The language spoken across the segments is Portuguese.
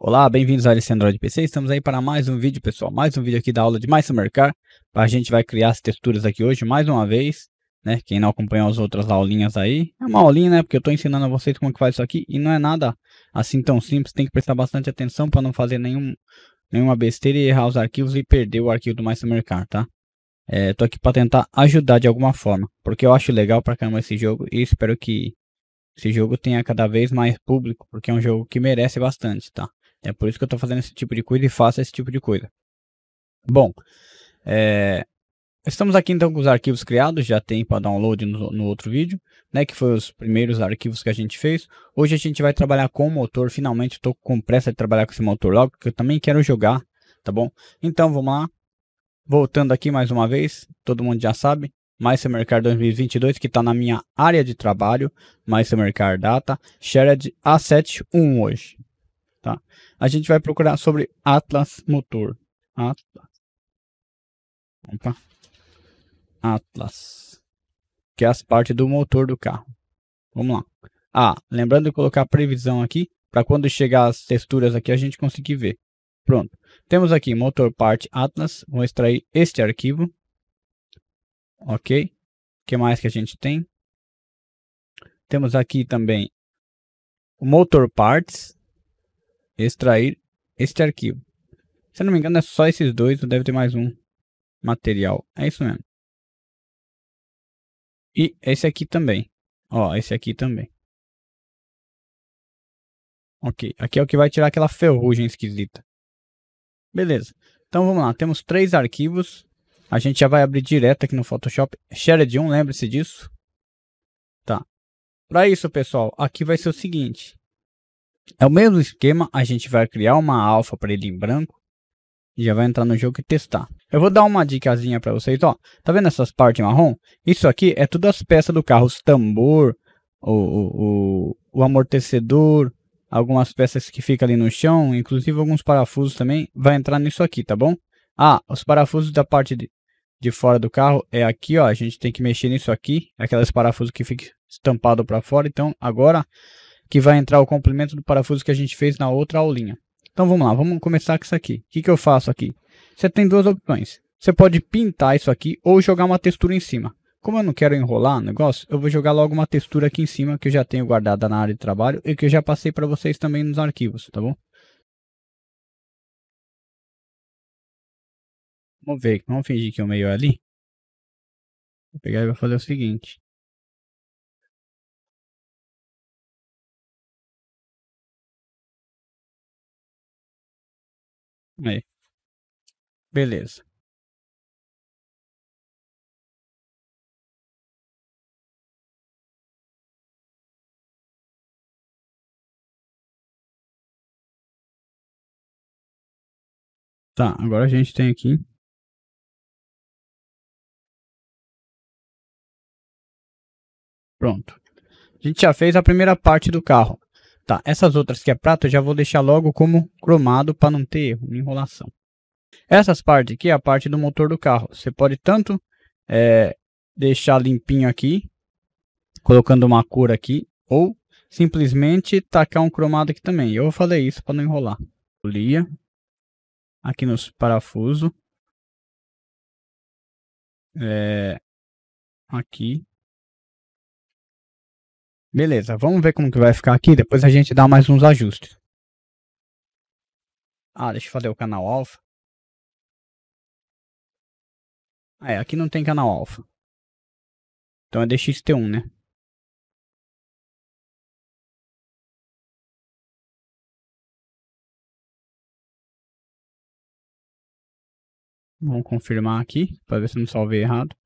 Olá, bem-vindos ao LC Android PC. Estamos aí para mais um vídeo, pessoal. Mais um vídeo aqui da aula de mais Summercar. A gente vai criar as texturas aqui hoje mais uma vez, né? Quem não acompanhou as outras aulinhas aí, é uma aulinha, né? Porque eu estou ensinando a vocês como que faz isso aqui e não é nada assim tão simples. Tem que prestar bastante atenção para não fazer nenhum, nenhuma besteira e errar os arquivos e perder o arquivo do mais Summercar, tá? É, tô aqui para tentar ajudar de alguma forma, porque eu acho legal para caramba esse jogo e espero que esse jogo tenha cada vez mais público, porque é um jogo que merece bastante, tá? É por isso que eu estou fazendo esse tipo de coisa e faço esse tipo de coisa. Bom, é, estamos aqui então com os arquivos criados, já tem para download no, no, outro vídeo, né, que foi os primeiros arquivos que a gente fez. Hoje a gente vai trabalhar com o motor, finalmente estou com pressa de trabalhar com esse motor logo, porque eu também quero jogar, tá bom? Então vamos lá, voltando aqui mais uma vez, todo mundo já sabe, MySummerCard 2022, que está na minha área de trabalho, MySummerCard Data, Shared A71 hoje. Tá? A gente vai procurar sobre Atlas Motor. Atlas. Opa. Atlas. Que é as partes do motor do carro. Vamos lá. Ah, lembrando de colocar a previsão aqui. Para quando chegar as texturas aqui a gente conseguir ver. Pronto. Temos aqui motor parte Atlas. Vou extrair este arquivo. Ok. O que mais que a gente tem? Temos aqui também o motor parts extrair este arquivo. Se não me engano é só esses dois, ou deve ter mais um material. É isso mesmo. E esse aqui também. Ó, esse aqui também. Ok, aqui é o que vai tirar aquela ferrugem esquisita. Beleza. Então vamos lá, temos três arquivos. A gente já vai abrir direto aqui no Photoshop. Shared 1, lembre-se disso. Tá. Para isso, pessoal, aqui vai ser o seguinte. É o mesmo esquema, a gente vai criar uma alfa para ele em branco e já vai entrar no jogo e testar. Eu vou dar uma dicasinha para vocês, ó. Tá vendo essas partes marrom? Isso aqui é tudo as peças do carro, os tambor, o, o, o, o amortecedor, algumas peças que ficam ali no chão, inclusive alguns parafusos também, vai entrar nisso aqui, tá bom? Ah, os parafusos da parte de, de fora do carro é aqui, ó. A gente tem que mexer nisso aqui, aqueles parafusos que ficam estampados para fora. Então, agora que vai entrar o complemento do parafuso que a gente fez na outra aulinha. Então vamos lá, vamos começar com isso aqui. O que, que eu faço aqui? Você tem duas opções. Você pode pintar isso aqui ou jogar uma textura em cima. Como eu não quero enrolar o negócio, eu vou jogar logo uma textura aqui em cima que eu já tenho guardada na área de trabalho e que eu já passei para vocês também nos arquivos, tá bom? Vamos ver, vamos fingir que o meio é ali. Vou pegar e vou fazer o seguinte. Aí. Beleza. Tá, agora a gente tem aqui. Pronto. A gente já fez a primeira parte do carro. Tá, essas outras que é prata eu já vou deixar logo como cromado para não ter erro, enrolação. Essas partes aqui é a parte do motor do carro. Você pode tanto é, deixar limpinho aqui, colocando uma cor aqui, ou simplesmente tacar um cromado aqui também. Eu falei isso para não enrolar. Polia aqui nos parafuso. É, aqui Beleza, vamos ver como que vai ficar aqui, depois a gente dá mais uns ajustes. Ah, deixa eu fazer o canal alfa. Ah, é, aqui não tem canal alfa. Então é DXT1, né? Vamos confirmar aqui, para ver se não salvei errado.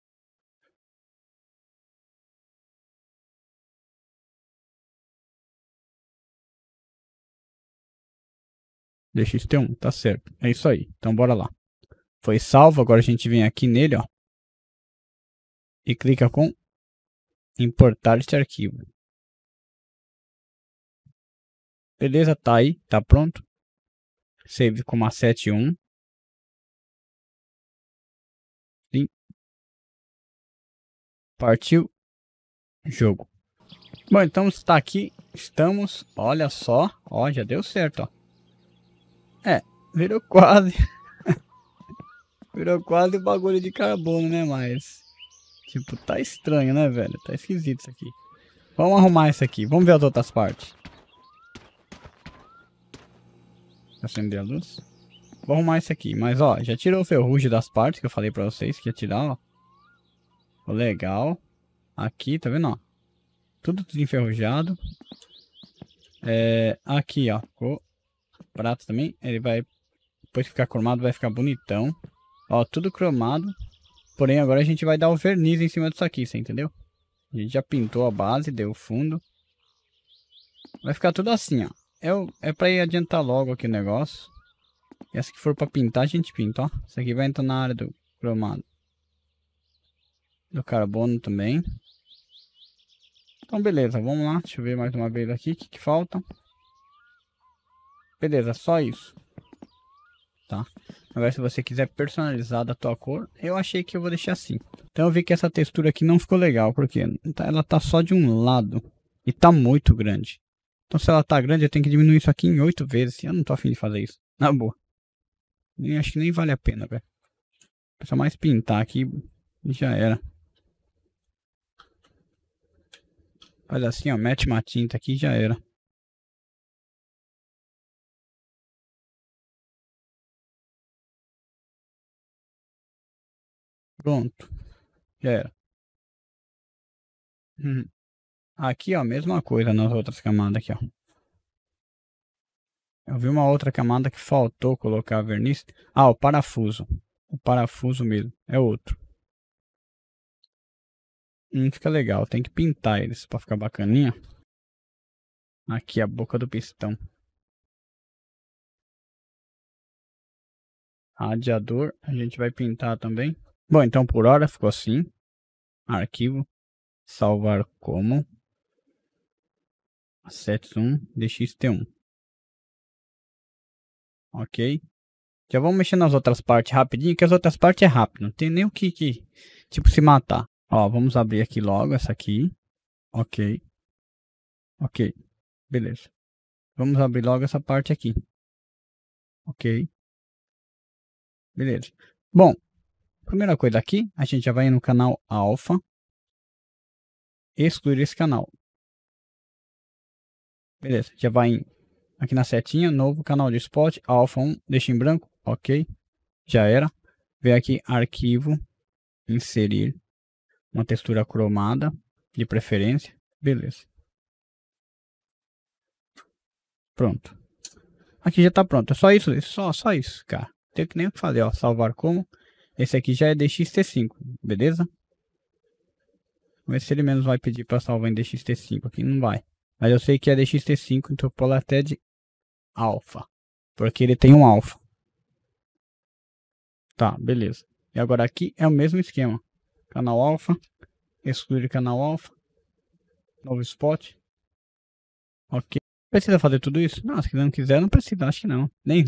ter um tá certo. É isso aí. Então bora lá. Foi salvo, agora a gente vem aqui nele, ó. E clica com importar este arquivo. Beleza, tá aí, tá pronto. Save com a 71. Sim. Partiu. Jogo. Bom, então está aqui. Estamos, olha só, ó, já deu certo, ó. Virou quase. Virou quase o bagulho de carbono, né? Mas. Tipo, tá estranho, né, velho? Tá esquisito isso aqui. Vamos arrumar isso aqui. Vamos ver as outras partes. Acender a luz. Vou arrumar isso aqui. Mas, ó, já tirou o ferrugem das partes que eu falei pra vocês que ia tirar, ó. legal. Aqui, tá vendo, ó? Tudo, tudo enferrujado. É, aqui, ó. O prato também. Ele vai depois que ficar cromado vai ficar bonitão. Ó, tudo cromado. Porém, agora a gente vai dar o verniz em cima disso aqui, você entendeu? A gente já pintou a base, deu o fundo. Vai ficar tudo assim, ó. É é pra ir adiantar logo aqui o negócio. E essa que for pra pintar, a gente pinta, ó. Isso aqui vai entrar na área do cromado. Do carbono também. Então, beleza. Vamos lá. Deixa eu ver mais uma vez aqui o que, que falta. Beleza, só isso tá? Agora, se você quiser personalizar da tua cor, eu achei que eu vou deixar assim. Então eu vi que essa textura aqui não ficou legal, porque tá, ela tá só de um lado e tá muito grande. Então se ela tá grande, eu tenho que diminuir isso aqui em oito vezes. Eu não tô afim de fazer isso, na boa. Nem, acho que nem vale a pena, velho. É só mais pintar aqui e já era. Faz assim, ó, mete uma tinta aqui e já era. Pronto. Já era. Uhum. Aqui, ó, mesma coisa nas outras camadas aqui, ó. Eu vi uma outra camada que faltou colocar verniz. Ah, o parafuso. O parafuso mesmo. É outro. Não hum, fica legal. Tem que pintar eles pra ficar bacaninha. Aqui a boca do pistão. Radiador. A gente vai pintar também. Bom, então por hora ficou assim. Arquivo. Salvar como. 71dxt1. Ok. Já vamos mexer nas outras partes rapidinho, que as outras partes é rápido. Não tem nem o que, que tipo, se matar. Ó, vamos abrir aqui logo essa aqui. Ok. Ok. Beleza. Vamos abrir logo essa parte aqui. Ok. Beleza. Bom, Primeira coisa aqui, a gente já vai no canal alfa, excluir esse canal. Beleza, já vai em, aqui na setinha, novo canal de spot, alfa 1, deixa em branco, ok, já era. Vem aqui, arquivo, inserir, uma textura cromada, de preferência, beleza. Pronto. Aqui já tá pronto, é só isso, só, só isso, cara. Tem que nem fazer, ó, salvar como. Esse aqui já é DXT5, beleza? Vamos ver se ele menos vai pedir para salvar em DXT5 aqui. Não vai. Mas eu sei que é DXT5, então eu pulo até de alfa. Porque ele tem um alfa. Tá, beleza. E agora aqui é o mesmo esquema. Canal alfa. Excluir canal alfa. Novo spot. Ok. Precisa fazer tudo isso? Não, se não quiser, não precisa. Acho que não. Nem.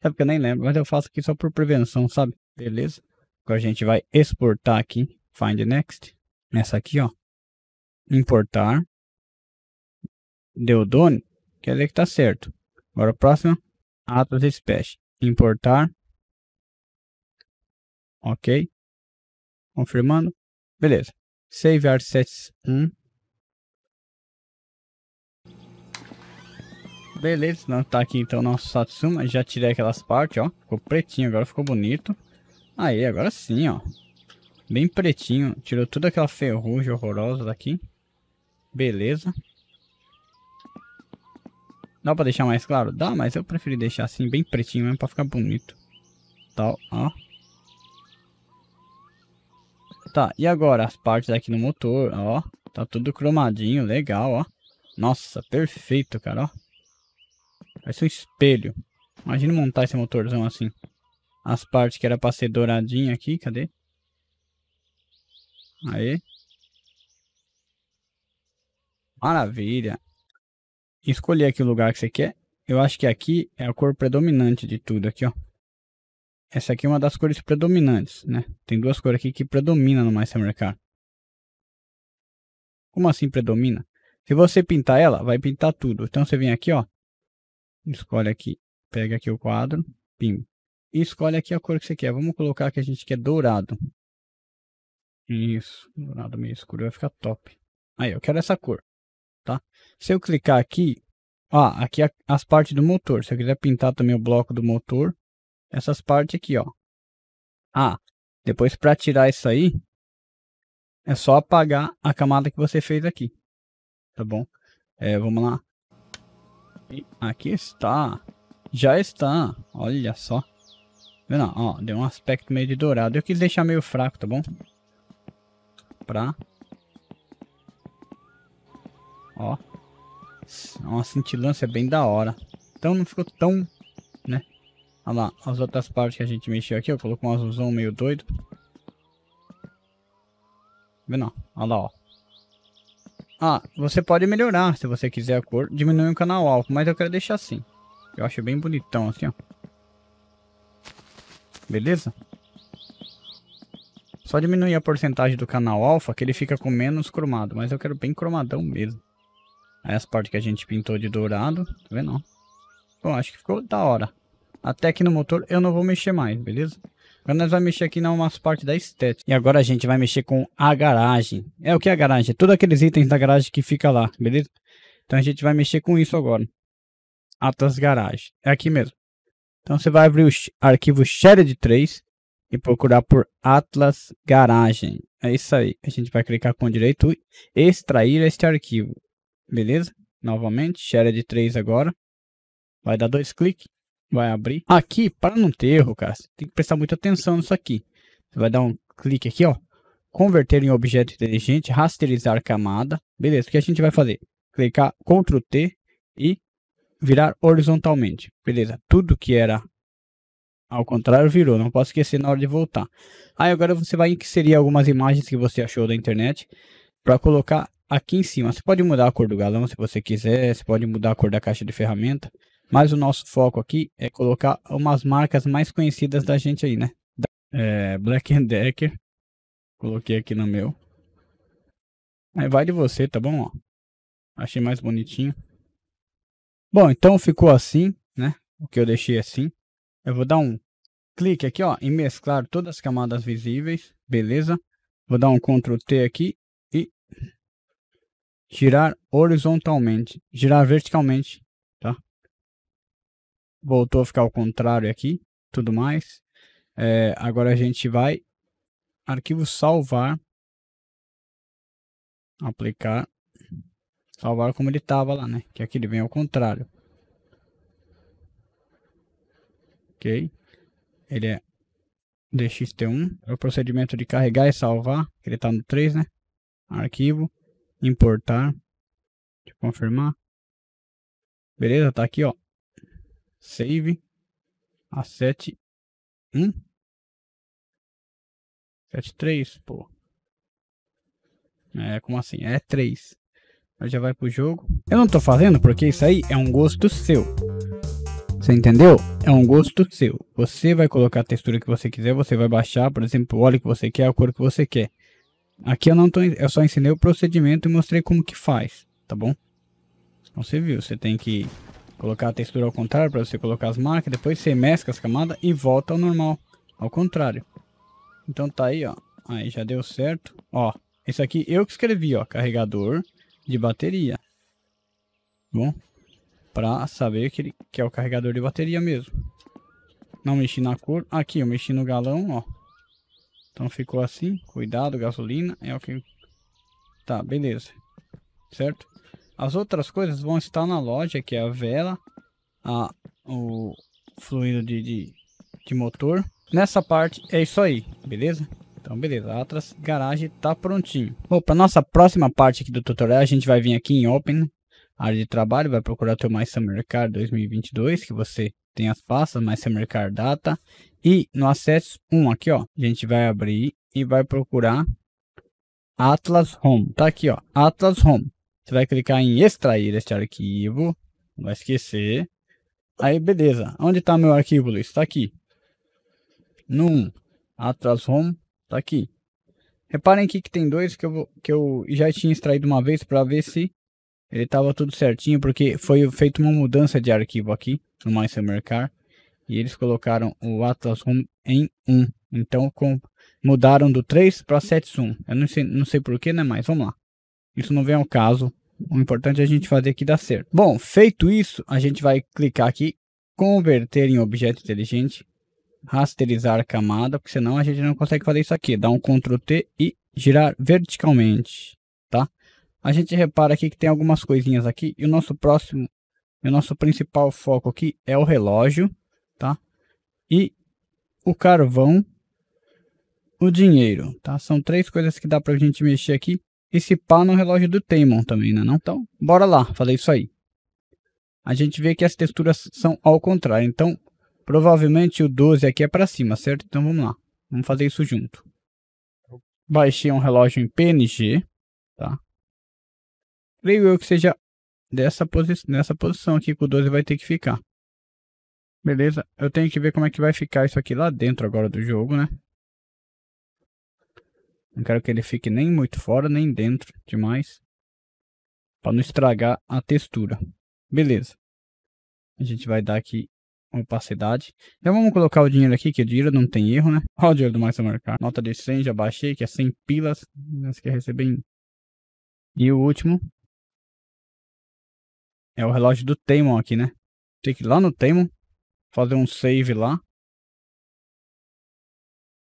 Sabe que eu nem lembro. Mas eu faço aqui só por prevenção, sabe? Beleza? Agora a gente vai exportar aqui, Find Next, nessa aqui, ó. Importar. Deu dono, quer dizer que tá certo. Agora a próxima, Atlas Space. Importar. Ok. Confirmando. Beleza. Save Assets 1. Beleza, não tá aqui então nosso Satsuma. Já tirei aquelas partes, ó. Ficou pretinho, agora ficou bonito. Aí, agora sim, ó. Bem pretinho. Tirou toda aquela ferrugem horrorosa daqui. Beleza. Dá pra deixar mais claro? Dá, mas eu preferi deixar assim, bem pretinho mesmo, pra ficar bonito. Tal, ó. Tá, e agora as partes aqui no motor, ó. Tá tudo cromadinho, legal, ó. Nossa, perfeito, cara, ó. Parece um espelho. Imagina montar esse motorzão assim as partes que era para ser douradinha aqui, cadê? Aí. Maravilha. Escolher aqui o lugar que você quer. Eu acho que aqui é a cor predominante de tudo aqui, ó. Essa aqui é uma das cores predominantes, né? Tem duas cores aqui que predominam no Master Car. Como assim predomina? Se você pintar ela, vai pintar tudo. Então você vem aqui, ó. Escolhe aqui. Pega aqui o quadro. Pim, e escolhe aqui a cor que você quer. Vamos colocar que a gente quer dourado. Isso, dourado meio escuro vai ficar top. Aí, eu quero essa cor, tá? Se eu clicar aqui, ó, aqui as partes do motor. Se eu quiser pintar também o bloco do motor, essas partes aqui, ó. Ah, depois para tirar isso aí, é só apagar a camada que você fez aqui, tá bom? É, vamos lá. aqui está, já está, olha só. Vendo, ó, deu um aspecto meio de dourado. Eu quis deixar meio fraco, tá bom? Pra... Ó. Uma cintilância é bem da hora. Então não ficou tão, né? Olha lá, as outras partes que a gente mexeu aqui, eu coloquei um azulzão meio doido. Vendo, ó. Olha lá, ó. Ah, você pode melhorar se você quiser a cor, diminui o canal alto, mas eu quero deixar assim. Eu acho bem bonitão assim, ó. Beleza? Só diminuir a porcentagem do canal alfa que ele fica com menos cromado. Mas eu quero bem cromadão mesmo. Aí as partes que a gente pintou de dourado. Tá vendo? Bom, acho que ficou da hora. Até aqui no motor eu não vou mexer mais, beleza? Agora nós vamos mexer aqui na umas partes da estética. E agora a gente vai mexer com a garagem. É o que é a garagem? É todos aqueles itens da garagem que fica lá, beleza? Então a gente vai mexer com isso agora. Atas garagem. É aqui mesmo. Então você vai abrir o arquivo Shared 3 e procurar por Atlas Garagem. É isso aí. A gente vai clicar com o direito e extrair este arquivo. Beleza? Novamente, Shared 3 agora. Vai dar dois cliques, vai abrir. Aqui, para não ter erro, cara, você tem que prestar muita atenção nisso aqui. Você vai dar um clique aqui, ó. Converter em objeto inteligente, rasterizar camada. Beleza, o que a gente vai fazer? Clicar Ctrl T e virar horizontalmente. Beleza, tudo que era ao contrário virou, não posso esquecer na hora de voltar. Aí agora você vai inserir algumas imagens que você achou da internet para colocar aqui em cima. Você pode mudar a cor do galão se você quiser, você pode mudar a cor da caixa de ferramenta, mas o nosso foco aqui é colocar umas marcas mais conhecidas da gente aí, né? É, Black Decker, coloquei aqui no meu. Aí vai de você, tá bom? Ó. Achei mais bonitinho. Bom, então ficou assim, né? O que eu deixei assim. Eu vou dar um clique aqui, ó, em mesclar todas as camadas visíveis, beleza? Vou dar um Ctrl T aqui e girar horizontalmente, girar verticalmente, tá? Voltou a ficar ao contrário aqui, tudo mais. É, agora a gente vai arquivo salvar, aplicar, salvar como ele tava lá, né? Que aqui ele vem ao contrário. Ok. Ele é DXT1. É o procedimento de carregar e salvar. Que ele tá no 3, né? Arquivo. Importar. Deixa eu confirmar. Beleza, tá aqui, ó. Save. a 71 1. 73 pô. É, como assim? É 3. Mas já vai pro jogo. Eu não tô fazendo porque isso aí é um gosto seu. Você entendeu? É um gosto seu. Você vai colocar a textura que você quiser, você vai baixar, por exemplo, o óleo que você quer, a cor que você quer. Aqui eu não tô, eu só ensinei o procedimento e mostrei como que faz, tá bom? Então você viu, você tem que colocar a textura ao contrário para você colocar as marcas, depois você mescla as camadas e volta ao normal, ao contrário. Então tá aí, ó. Aí já deu certo. Ó, esse aqui eu que escrevi, ó, carregador de bateria. Bom, para saber que, ele, que é o carregador de bateria mesmo. Não mexi na cor. Aqui, eu mexi no galão, ó. Então ficou assim. Cuidado, gasolina. É o okay. que... Tá, beleza. Certo? As outras coisas vão estar na loja, que é a vela, a, o fluido de, de, de motor. Nessa parte é isso aí, beleza? Então, beleza, Atlas Garage tá prontinho. Bom, para nossa próxima parte aqui do tutorial, a gente vai vir aqui em Open, área de trabalho, vai procurar teu My Summer Car 2022, que você tem as pastas, My Summer Car Data, e no acesso 1 aqui, ó, a gente vai abrir e vai procurar Atlas Home. Tá aqui, ó, Atlas Home. Você vai clicar em extrair este arquivo, não vai esquecer. Aí, beleza. Onde está meu arquivo, Luiz? Está aqui. No Atlas Home, Tá aqui. Reparem aqui que tem dois que eu, que eu já tinha extraído uma vez para ver se ele estava tudo certinho, porque foi feita uma mudança de arquivo aqui no MySummerCar e eles colocaram o Atlas Room em 1. Então com, mudaram do 3 para 7.1. Eu não sei, não sei porquê, né? Mas vamos lá. Isso não vem ao caso. O importante é a gente fazer aqui dar certo. Bom, feito isso, a gente vai clicar aqui, converter em objeto inteligente rasterizar camada, porque senão a gente não consegue fazer isso aqui. Dá um Ctrl T e girar verticalmente, tá? A gente repara aqui que tem algumas coisinhas aqui e o nosso próximo, o nosso principal foco aqui é o relógio, tá? E o carvão, o dinheiro, tá? São três coisas que dá pra gente mexer aqui. E se pá no relógio do Taemon também, né? Não? Então, bora lá, fazer isso aí. A gente vê que as texturas são ao contrário. Então, Provavelmente o 12 aqui é para cima, certo? Então vamos lá. Vamos fazer isso junto. Baixei um relógio em PNG, tá? Creio eu que seja dessa posi nessa posição aqui que o 12 vai ter que ficar. Beleza? Eu tenho que ver como é que vai ficar isso aqui lá dentro agora do jogo, né? Não quero que ele fique nem muito fora, nem dentro demais. para não estragar a textura. Beleza. A gente vai dar aqui opacidade. Já então, vamos colocar o dinheiro aqui, que o dinheiro não tem erro, né? Olha o dinheiro do Marcelo marcar. Nota de 100, já baixei, que é 100 pilas. Você quer receber em... E o último. É o relógio do Teimon aqui, né? Tem que ir lá no Teimon. Fazer um save lá.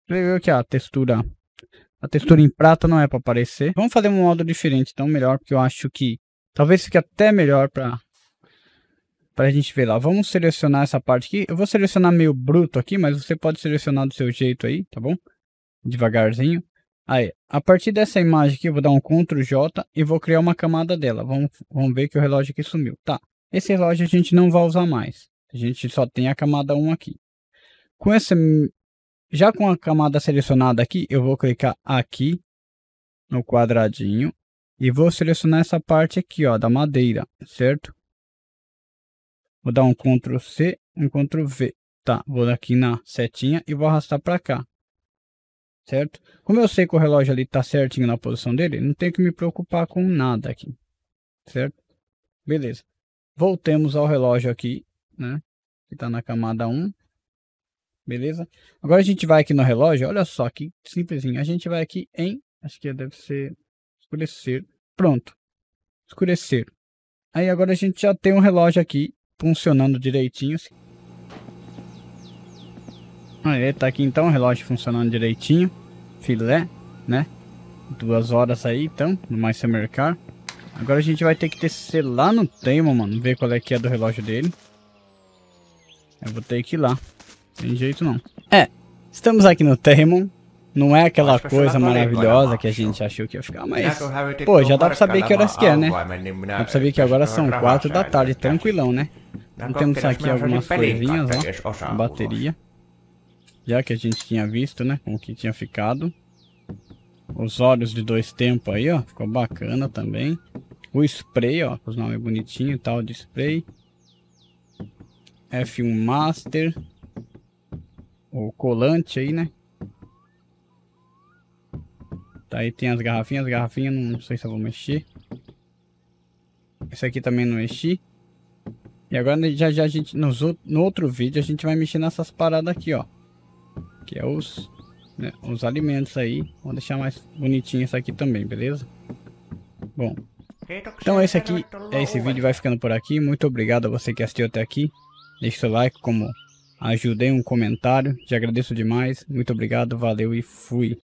Legal que a textura... A textura em prata não é para aparecer. Vamos fazer um modo diferente, então melhor, porque eu acho que... Talvez fique até melhor para pra gente ver lá. Vamos selecionar essa parte aqui. Eu vou selecionar meio bruto aqui, mas você pode selecionar do seu jeito aí, tá bom? Devagarzinho. Aí, a partir dessa imagem aqui, eu vou dar um Ctrl J e vou criar uma camada dela. Vamos, vamos ver que o relógio aqui sumiu. Tá, esse relógio a gente não vai usar mais. A gente só tem a camada 1 aqui. Com essa, já com a camada selecionada aqui, eu vou clicar aqui no quadradinho e vou selecionar essa parte aqui, ó, da madeira, certo? Vou dar um Ctrl C, um Ctrl V. Tá, vou aqui na setinha e vou arrastar para cá. Certo? Como eu sei que o relógio ali tá certinho na posição dele, não tenho que me preocupar com nada aqui. Certo? Beleza. Voltemos ao relógio aqui, né? Que tá na camada 1. Beleza? Agora a gente vai aqui no relógio, olha só que simplesinho. A gente vai aqui em, acho que deve ser escurecer. Pronto. Escurecer. Aí agora a gente já tem um relógio aqui funcionando direitinho. Assim. Aí, tá aqui então, o relógio funcionando direitinho. Filé, né? Duas horas aí, então, no mais mercar. Agora a gente vai ter que descer lá no tema, mano. Ver qual é que é do relógio dele. Eu vou ter que ir lá. Sem jeito não. É, estamos aqui no Terramon. Não é aquela coisa maravilhosa que a gente achou que ia ficar, mas. Pô, já dá pra saber que horas que é, né? É dá pra saber que agora são quatro da tarde, tranquilão, né? Então temos aqui algumas coisinhas, ó. Bateria. Já que a gente tinha visto, né? Como que tinha ficado. Os olhos de dois tempos aí, ó. Ficou bacana também. O spray, ó. Com os nomes bonitinhos e tal de spray. F1 Master. O colante aí, né? aí tem as garrafinhas, as garrafinhas não sei se eu vou mexer. Esse aqui também não mexi. E agora já já a gente, nos, no outro vídeo, a gente vai mexer nessas paradas aqui, ó. Que é os, né, os alimentos aí. Vou deixar mais bonitinho isso aqui também, beleza? Bom, então esse aqui, é esse vídeo vai ficando por aqui. Muito obrigado a você que assistiu até aqui. Deixe seu like como ajudei um comentário. Te agradeço demais. Muito obrigado, valeu e fui.